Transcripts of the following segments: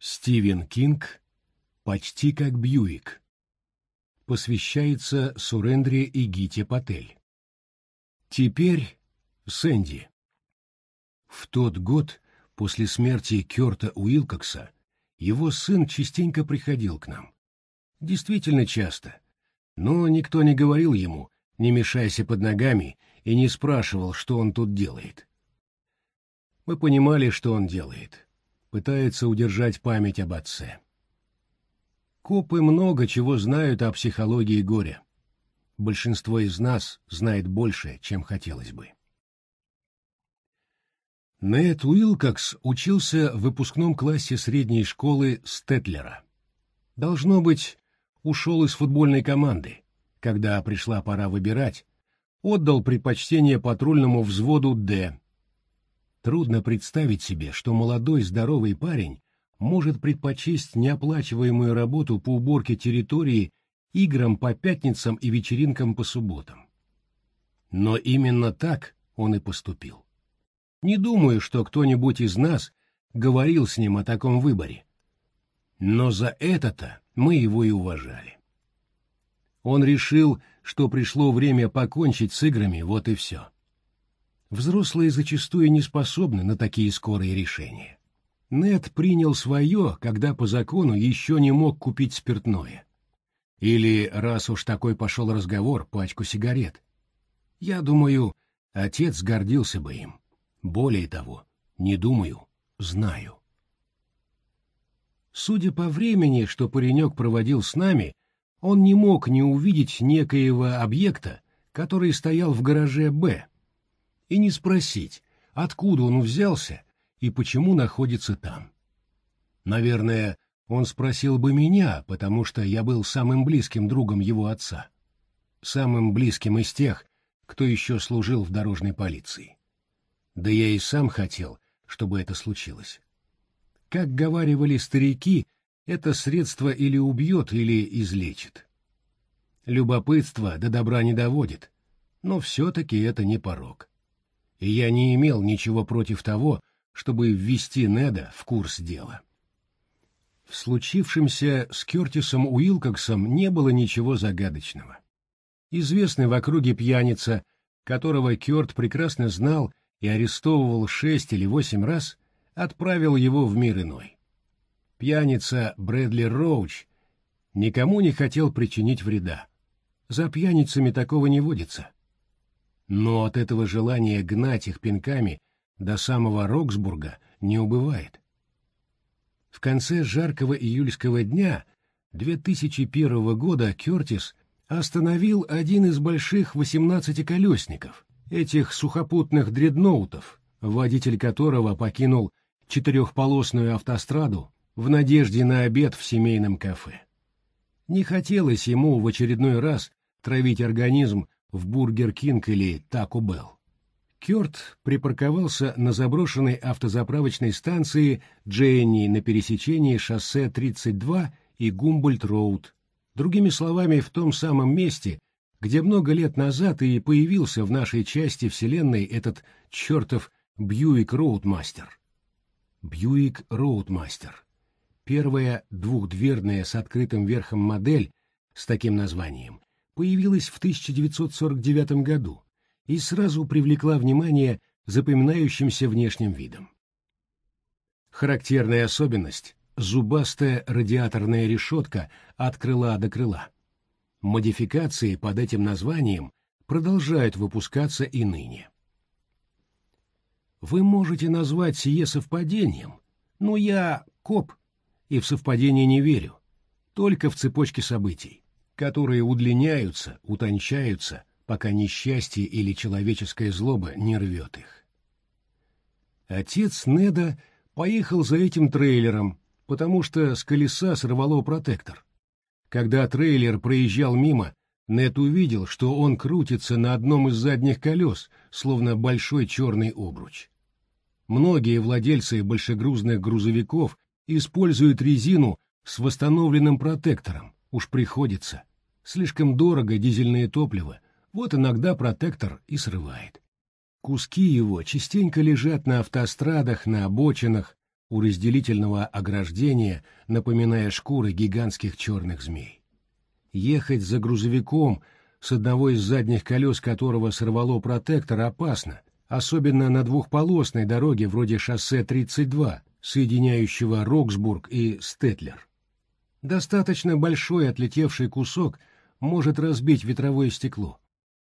Стивен Кинг «Почти как Бьюик» посвящается Сурендре и Гите Патель. Теперь Сэнди. В тот год после смерти Кёрта Уилкокса его сын частенько приходил к нам. Действительно часто. Но никто не говорил ему «не мешайся под ногами» и не спрашивал, что он тут делает. Мы понимали, что он делает пытается удержать память об отце. Копы много чего знают о психологии горя. Большинство из нас знает больше, чем хотелось бы. Нэт Уилкокс учился в выпускном классе средней школы Стэтлера. Должно быть, ушел из футбольной команды, когда пришла пора выбирать, отдал предпочтение патрульному взводу «Д», Трудно представить себе, что молодой здоровый парень может предпочесть неоплачиваемую работу по уборке территории играм по пятницам и вечеринкам по субботам. Но именно так он и поступил. Не думаю, что кто-нибудь из нас говорил с ним о таком выборе. Но за это-то мы его и уважали. Он решил, что пришло время покончить с играми, вот и все. Взрослые зачастую не способны на такие скорые решения. Нед принял свое, когда по закону еще не мог купить спиртное. Или, раз уж такой пошел разговор, пачку сигарет. Я думаю, отец гордился бы им. Более того, не думаю, знаю. Судя по времени, что паренек проводил с нами, он не мог не увидеть некоего объекта, который стоял в гараже «Б», и не спросить, откуда он взялся и почему находится там. Наверное, он спросил бы меня, потому что я был самым близким другом его отца. Самым близким из тех, кто еще служил в дорожной полиции. Да я и сам хотел, чтобы это случилось. Как говаривали старики, это средство или убьет, или излечит. Любопытство до добра не доводит, но все-таки это не порог и я не имел ничего против того, чтобы ввести Неда в курс дела. В случившемся с Кертисом Уилкоксом не было ничего загадочного. Известный в округе пьяница, которого Керт прекрасно знал и арестовывал шесть или восемь раз, отправил его в мир иной. Пьяница Брэдли Роуч никому не хотел причинить вреда. За пьяницами такого не водится но от этого желания гнать их пинками до самого Роксбурга не убывает. В конце жаркого июльского дня 2001 года Кертис остановил один из больших 18-колесников, этих сухопутных дредноутов, водитель которого покинул четырехполосную автостраду в надежде на обед в семейном кафе. Не хотелось ему в очередной раз травить организм в Бургер Кинг или Тако Белл. Кёрт припарковался на заброшенной автозаправочной станции Дженни на пересечении шоссе 32 и Гумбольд-Роуд, другими словами, в том самом месте, где много лет назад и появился в нашей части вселенной этот чертов Бьюик Роудмастер. Бьюик Роудмастер. Первая двухдверная с открытым верхом модель с таким названием появилась в 1949 году и сразу привлекла внимание запоминающимся внешним видом. Характерная особенность – зубастая радиаторная решетка от крыла до крыла. Модификации под этим названием продолжают выпускаться и ныне. Вы можете назвать сие совпадением, но я коп и в совпадение не верю, только в цепочке событий которые удлиняются, утончаются, пока несчастье или человеческая злоба не рвет их. Отец Неда поехал за этим трейлером, потому что с колеса сорвало протектор. Когда трейлер проезжал мимо, Нед увидел, что он крутится на одном из задних колес, словно большой черный обруч. Многие владельцы большегрузных грузовиков используют резину с восстановленным протектором, уж приходится. Слишком дорого дизельное топливо, вот иногда протектор и срывает. Куски его частенько лежат на автострадах, на обочинах, у разделительного ограждения, напоминая шкуры гигантских черных змей. Ехать за грузовиком, с одного из задних колес которого сорвало протектор, опасно, особенно на двухполосной дороге вроде шоссе 32, соединяющего Роксбург и Стетлер. Достаточно большой отлетевший кусок может разбить ветровое стекло.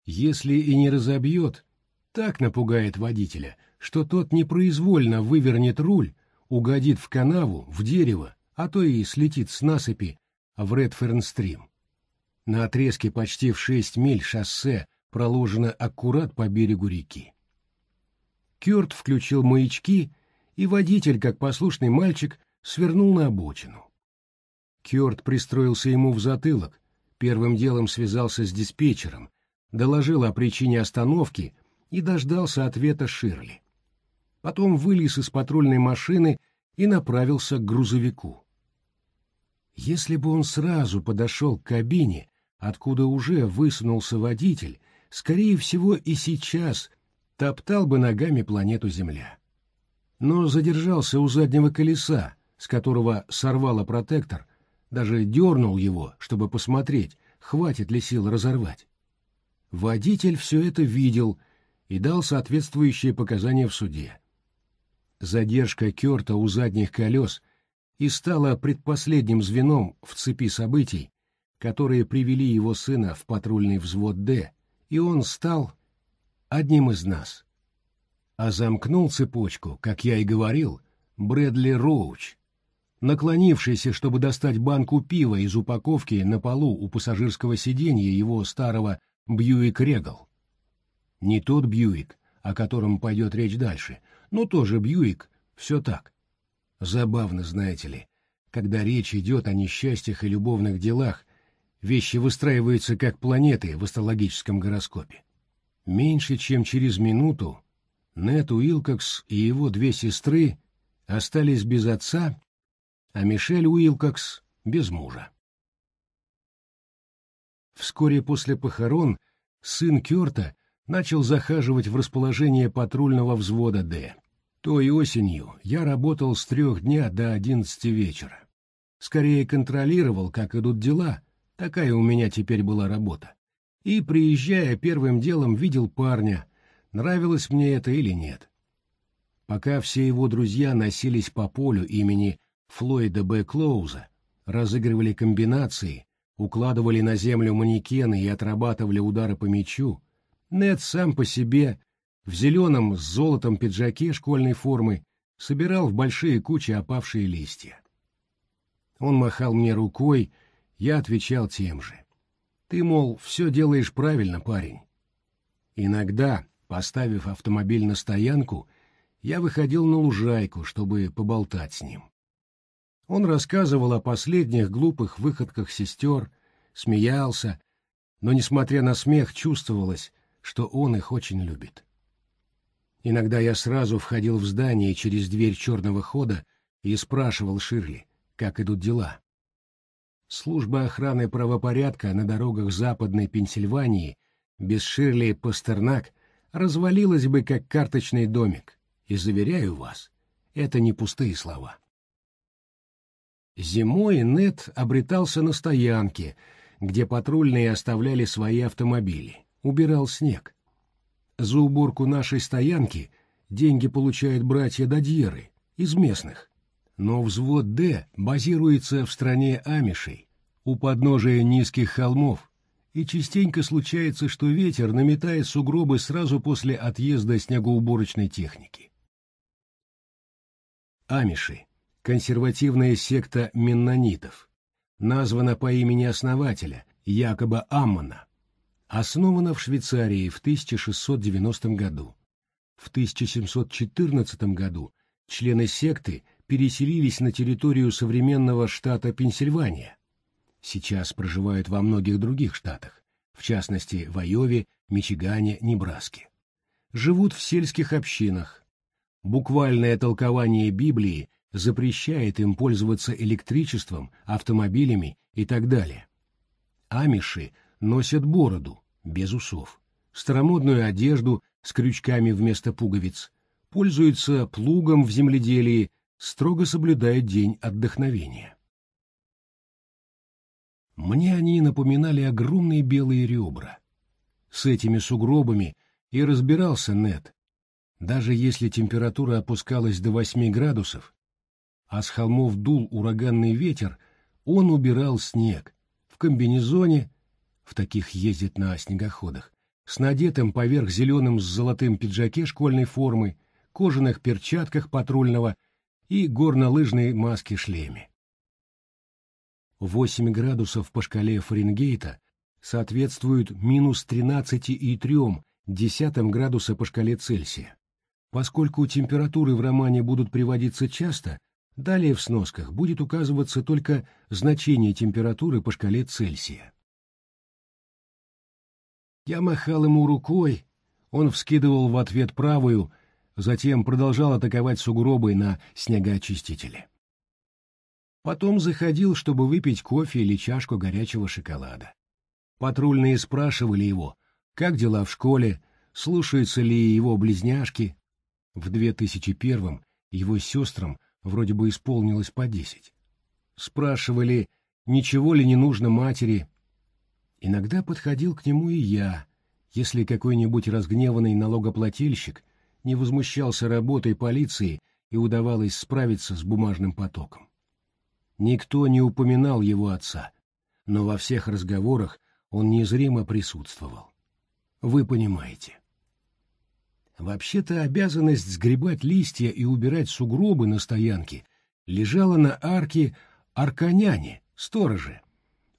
Если и не разобьет, так напугает водителя, что тот непроизвольно вывернет руль, угодит в канаву, в дерево, а то и слетит с насыпи в Редфернстрим. На отрезке почти в шесть миль шоссе проложено аккурат по берегу реки. Кёрт включил маячки, и водитель, как послушный мальчик, свернул на обочину. Кёрт пристроился ему в затылок, Первым делом связался с диспетчером, доложил о причине остановки и дождался ответа Ширли. Потом вылез из патрульной машины и направился к грузовику. Если бы он сразу подошел к кабине, откуда уже высунулся водитель, скорее всего и сейчас топтал бы ногами планету Земля. Но задержался у заднего колеса, с которого сорвало протектор, даже дернул его, чтобы посмотреть, хватит ли сил разорвать. Водитель все это видел и дал соответствующие показания в суде. Задержка Керта у задних колес и стала предпоследним звеном в цепи событий, которые привели его сына в патрульный взвод «Д», и он стал одним из нас. А замкнул цепочку, как я и говорил, Брэдли Роуч, наклонившийся, чтобы достать банку пива из упаковки на полу у пассажирского сиденья его старого Бьюик Регал. Не тот Бьюик, о котором пойдет речь дальше, но тоже Бьюик, все так. Забавно, знаете ли, когда речь идет о несчастьях и любовных делах, вещи выстраиваются как планеты в астрологическом гороскопе. Меньше чем через минуту Нэт Уилкокс и его две сестры остались без отца а Мишель Уилкокс без мужа. Вскоре после похорон сын Кёрта начал захаживать в расположение патрульного взвода «Д». Той осенью я работал с трех дня до одиннадцати вечера. Скорее контролировал, как идут дела, такая у меня теперь была работа. И, приезжая, первым делом видел парня, нравилось мне это или нет. Пока все его друзья носились по полю имени Флойда Б. Клоуза разыгрывали комбинации, укладывали на землю манекены и отрабатывали удары по мячу, Нед сам по себе в зеленом с золотом пиджаке школьной формы собирал в большие кучи опавшие листья. Он махал мне рукой, я отвечал тем же. Ты, мол, все делаешь правильно, парень. Иногда, поставив автомобиль на стоянку, я выходил на лужайку, чтобы поболтать с ним. Он рассказывал о последних глупых выходках сестер, смеялся, но, несмотря на смех, чувствовалось, что он их очень любит. Иногда я сразу входил в здание через дверь черного хода и спрашивал Ширли, как идут дела. Служба охраны правопорядка на дорогах Западной Пенсильвании без Ширли Пастернак развалилась бы как карточный домик, и, заверяю вас, это не пустые слова. Зимой Нет обретался на стоянке, где патрульные оставляли свои автомобили. Убирал снег. За уборку нашей стоянки деньги получают братья Дадьеры, из местных. Но взвод «Д» базируется в стране Амишей, у подножия низких холмов, и частенько случается, что ветер наметает сугробы сразу после отъезда снегоуборочной техники. Амиши консервативная секта меннонитов, названа по имени основателя, якобы Аммана, основана в Швейцарии в 1690 году. В 1714 году члены секты переселились на территорию современного штата Пенсильвания. Сейчас проживают во многих других штатах, в частности в Айове, Мичигане, Небраске. Живут в сельских общинах. Буквальное толкование Библии запрещает им пользоваться электричеством, автомобилями и так далее. Амиши носят бороду, без усов, старомодную одежду с крючками вместо пуговиц, пользуются плугом в земледелии, строго соблюдают день отдохновения. Мне они напоминали огромные белые ребра. С этими сугробами и разбирался Нед. Даже если температура опускалась до восьми градусов, а с холмов дул ураганный ветер, он убирал снег, в комбинезоне, в таких ездит на снегоходах, с надетым поверх зеленым с золотым пиджаке школьной формы, кожаных перчатках патрульного и горнолыжной маске-шлеме. 8 градусов по шкале Фаренгейта соответствуют минус 13,3 десятым градуса по шкале Цельсия. Поскольку температуры в романе будут приводиться часто, Далее в сносках будет указываться только значение температуры по шкале Цельсия. Я махал ему рукой, он вскидывал в ответ правую, затем продолжал атаковать сугробы на снегоочистителе. Потом заходил, чтобы выпить кофе или чашку горячего шоколада. Патрульные спрашивали его, как дела в школе, слушаются ли его близняшки. В 2001-м его сестрам вроде бы исполнилось по десять. Спрашивали, ничего ли не нужно матери. Иногда подходил к нему и я, если какой-нибудь разгневанный налогоплательщик не возмущался работой полиции и удавалось справиться с бумажным потоком. Никто не упоминал его отца, но во всех разговорах он незримо присутствовал. Вы понимаете. Вообще-то обязанность сгребать листья и убирать сугробы на стоянке лежала на арке Арканяне, стороже.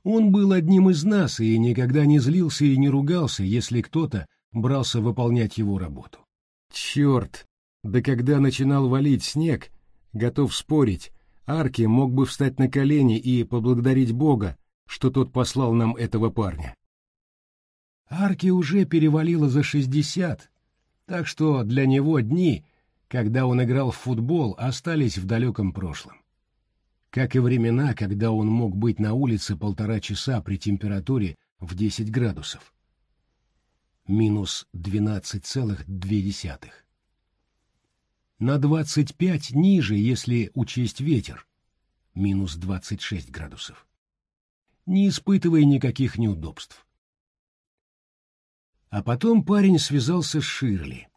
Он был одним из нас и никогда не злился и не ругался, если кто-то брался выполнять его работу. Черт! Да когда начинал валить снег, готов спорить, Арки мог бы встать на колени и поблагодарить Бога, что тот послал нам этого парня. Арки уже перевалило за шестьдесят, так что для него дни, когда он играл в футбол, остались в далеком прошлом. Как и времена, когда он мог быть на улице полтора часа при температуре в 10 градусов. Минус 12,2. На 25 ниже, если учесть ветер. Минус 26 градусов. Не испытывая никаких неудобств. А потом парень связался с Ширли.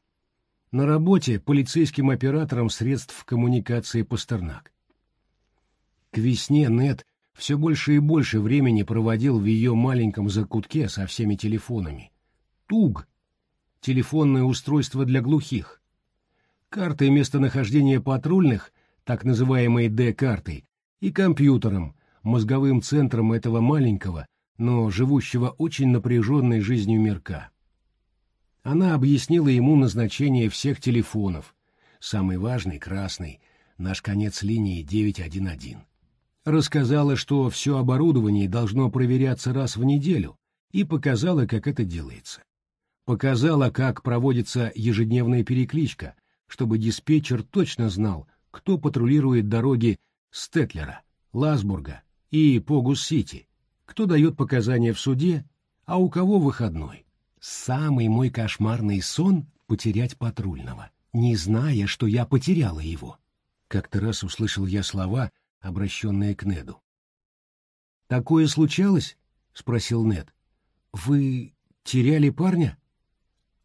На работе полицейским оператором средств коммуникации Пастернак. К весне Нет все больше и больше времени проводил в ее маленьком закутке со всеми телефонами. Туг — телефонное устройство для глухих. Карты местонахождения патрульных, так называемые Д-карты, и компьютером, мозговым центром этого маленького, но живущего очень напряженной жизнью мерка. Она объяснила ему назначение всех телефонов. Самый важный — красный, наш конец линии 911. Рассказала, что все оборудование должно проверяться раз в неделю, и показала, как это делается. Показала, как проводится ежедневная перекличка, чтобы диспетчер точно знал, кто патрулирует дороги Стетлера, Ласбурга и Погус-Сити, кто дает показания в суде, а у кого выходной. Самый мой кошмарный сон — потерять патрульного, не зная, что я потеряла его. Как-то раз услышал я слова, обращенные к Неду. «Такое случалось?» — спросил Нед. «Вы теряли парня?»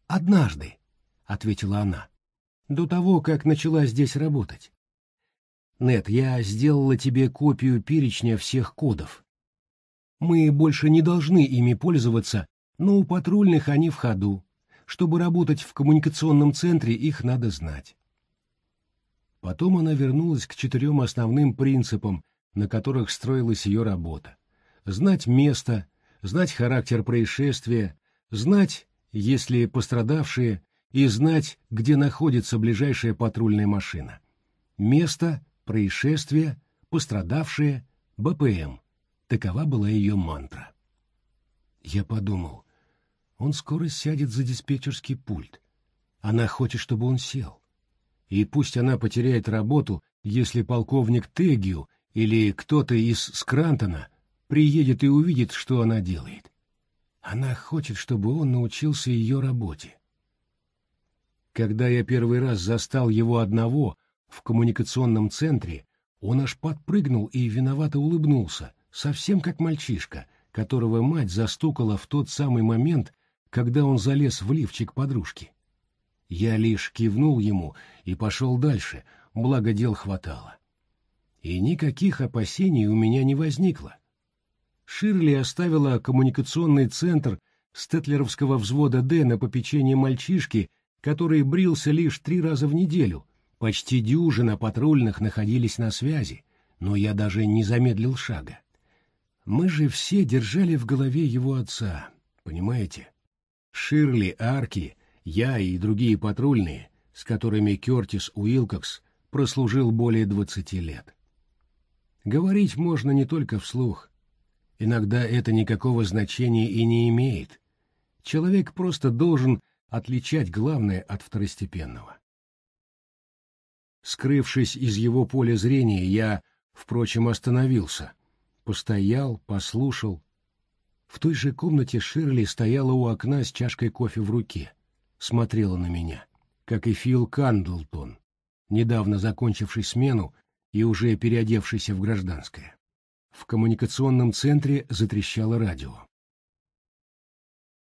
«Однажды», — ответила она, — «до того, как начала здесь работать». «Нед, я сделала тебе копию перечня всех кодов. Мы больше не должны ими пользоваться но у патрульных они в ходу. Чтобы работать в коммуникационном центре, их надо знать. Потом она вернулась к четырем основным принципам, на которых строилась ее работа. Знать место, знать характер происшествия, знать, если пострадавшие, и знать, где находится ближайшая патрульная машина. Место, происшествие, пострадавшие, БПМ. Такова была ее мантра. Я подумал, он скоро сядет за диспетчерский пульт. Она хочет, чтобы он сел. И пусть она потеряет работу, если полковник Тегью или кто-то из Скрантона приедет и увидит, что она делает. Она хочет, чтобы он научился ее работе. Когда я первый раз застал его одного в коммуникационном центре, он аж подпрыгнул и виновато улыбнулся, совсем как мальчишка, которого мать застукала в тот самый момент, когда он залез в лифчик подружки. Я лишь кивнул ему и пошел дальше, благо дел хватало. И никаких опасений у меня не возникло. Ширли оставила коммуникационный центр стетлеровского взвода «Д» на попечение мальчишки, который брился лишь три раза в неделю. Почти дюжина патрульных находились на связи, но я даже не замедлил шага. Мы же все держали в голове его отца, понимаете? Ширли, Арки, я и другие патрульные, с которыми Кертис Уилкокс прослужил более 20 лет. Говорить можно не только вслух. Иногда это никакого значения и не имеет. Человек просто должен отличать главное от второстепенного. Скрывшись из его поля зрения, я, впрочем, остановился. Постоял, послушал, в той же комнате Ширли стояла у окна с чашкой кофе в руке. Смотрела на меня, как и Фил Кандлтон, недавно закончивший смену и уже переодевшийся в гражданское. В коммуникационном центре затрещало радио.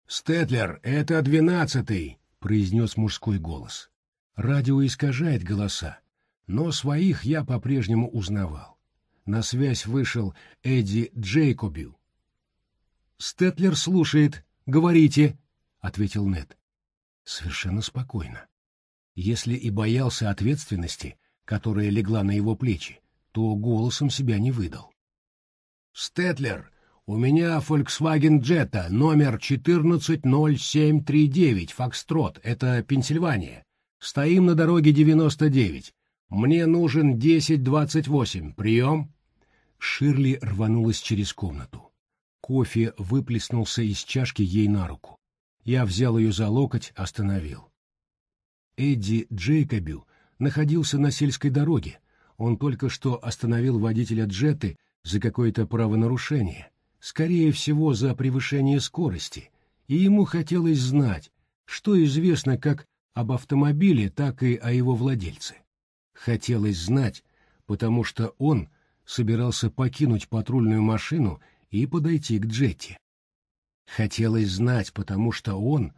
«Стетлер, это двенадцатый!» — произнес мужской голос. Радио искажает голоса, но своих я по-прежнему узнавал. На связь вышел Эдди Джейкобю, Стетлер слушает. Говорите, ответил Нед. Совершенно спокойно. Если и боялся ответственности, которая легла на его плечи, то голосом себя не выдал. Стетлер, у меня Volkswagen Jetta номер 140739 Фокстрот, это Пенсильвания. Стоим на дороге 99. Мне нужен 1028. Прием. Ширли рванулась через комнату. Кофе выплеснулся из чашки ей на руку. Я взял ее за локоть, остановил. Эдди Джейкобю находился на сельской дороге. Он только что остановил водителя джеты за какое-то правонарушение, скорее всего, за превышение скорости, и ему хотелось знать, что известно как об автомобиле, так и о его владельце. Хотелось знать, потому что он собирался покинуть патрульную машину и подойти к Джетти. Хотелось знать, потому что он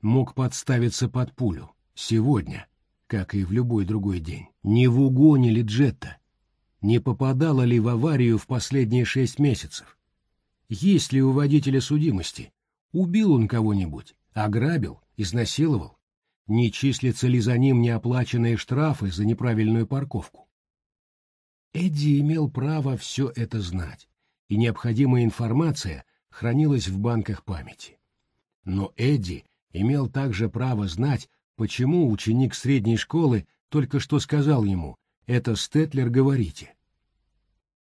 мог подставиться под пулю сегодня, как и в любой другой день. Не в угоне ли Джетта? Не попадала ли в аварию в последние шесть месяцев? Есть ли у водителя судимости? Убил он кого-нибудь? Ограбил? Изнасиловал? Не числятся ли за ним неоплаченные штрафы за неправильную парковку? Эдди имел право все это знать и необходимая информация хранилась в банках памяти. Но Эдди имел также право знать, почему ученик средней школы только что сказал ему «Это Стэтлер, говорите».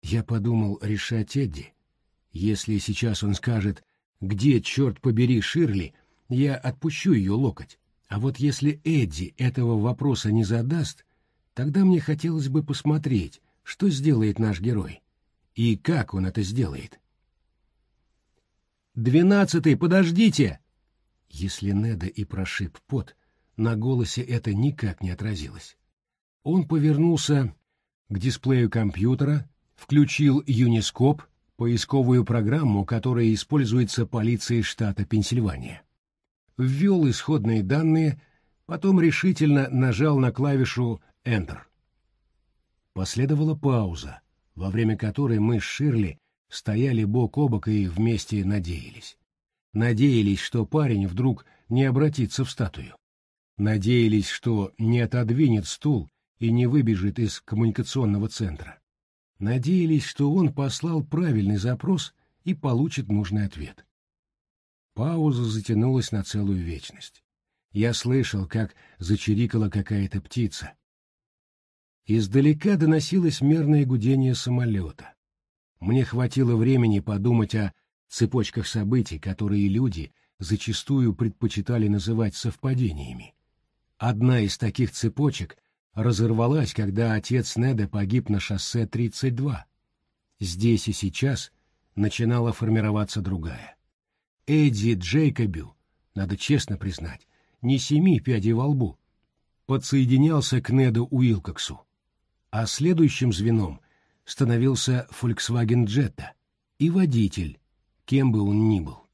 Я подумал решать Эдди. Если сейчас он скажет «Где, черт побери, Ширли?», я отпущу ее локоть. А вот если Эдди этого вопроса не задаст, тогда мне хотелось бы посмотреть, что сделает наш герой и как он это сделает. «Двенадцатый, подождите!» Если Неда и прошиб пот, на голосе это никак не отразилось. Он повернулся к дисплею компьютера, включил Юнископ, поисковую программу, которая используется полицией штата Пенсильвания. Ввел исходные данные, потом решительно нажал на клавишу Enter. Последовала пауза, во время которой мы с Ширли стояли бок о бок и вместе надеялись. Надеялись, что парень вдруг не обратится в статую. Надеялись, что не отодвинет стул и не выбежит из коммуникационного центра. Надеялись, что он послал правильный запрос и получит нужный ответ. Пауза затянулась на целую вечность. Я слышал, как зачирикала какая-то птица, Издалека доносилось мерное гудение самолета. Мне хватило времени подумать о цепочках событий, которые люди зачастую предпочитали называть совпадениями. Одна из таких цепочек разорвалась, когда отец Неда погиб на шоссе 32. Здесь и сейчас начинала формироваться другая. Эдди Джейкобю, надо честно признать, не семи пядей во лбу, подсоединялся к Неду Уилкоксу а следующим звеном становился Volkswagen Jetta и водитель, кем бы он ни был.